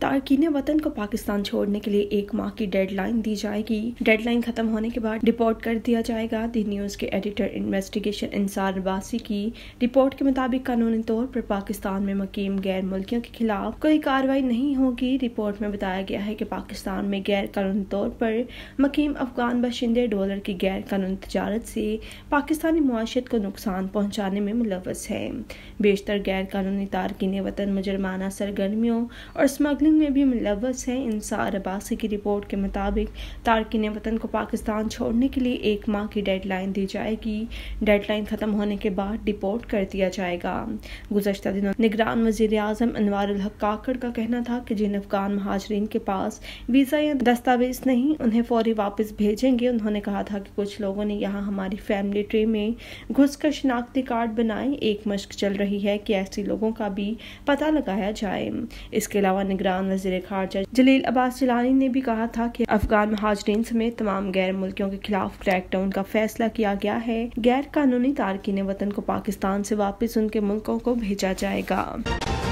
तारकिन वतन को पाकिस्तान छोड़ने के लिए एक माह की डेडलाइन दी जाएगी डेडलाइन खत्म होने के बाद डिपोर्ट कर दिया जाएगा दी न्यूज़ के एडिटर इन्वेस्टिगेशन इंसार बासी की रिपोर्ट के मुताबिक कानूनी तौर पर पाकिस्तान में मुकीम गैर मुल्कियों के खिलाफ कोई कार्रवाई नहीं होगी रिपोर्ट में बताया गया है कि पाकिस्तान में गैर कानूनी तौर पर मकीम अफगान बाशिंदे डॉलर की गैर कानूनी तजारत से पाकिस्तानी मुआशत को नुकसान पहुंचाने में मुलवस है बेशतर गैर कानूनी तारकिन वतन मुजरमाना सरगर्मियों और स्मगलिंग लंदन में भी मुलवस हैं इंसार अब्बासी की रिपोर्ट के मुताबिक तारकिन वतन को पाकिस्तान छोड़ने के लिए एक माह की डेडलाइन दी जाएगी डेडलाइन ख़त्म होने के बाद डिपोर्ट कर दिया जाएगा गुजशत दिनों निगरान वजीर अजम अनवर काकड़ का कहना था कि जिन अफगान महाजरीन के पास वीज़ा या दस्तावेज नहीं उन्हें फौरी वापस भेजेंगे उन्होंने कहा था कि कुछ लोगों ने यहाँ हमारी फैमिली ट्री में घुसकर शिनाख्ती कार्ड बनाए एक मश्क चल रही है कि ऐसे लोगों का भी पता लगाया जाए इसके अलावा निगरान पाकिस्तान वजीर खारजा जलील अब्बास जिलानी ने भी कहा था कि अफगान महाजरीन समेत तमाम गैर मुल्कियों के खिलाफ क्रैकडाउन का फैसला किया गया है गैर कानूनी तारकिन वतन को पाकिस्तान से वापस उनके मुल्कों को भेजा जाएगा